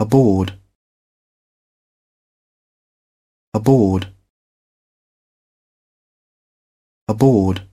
aboard aboard aboard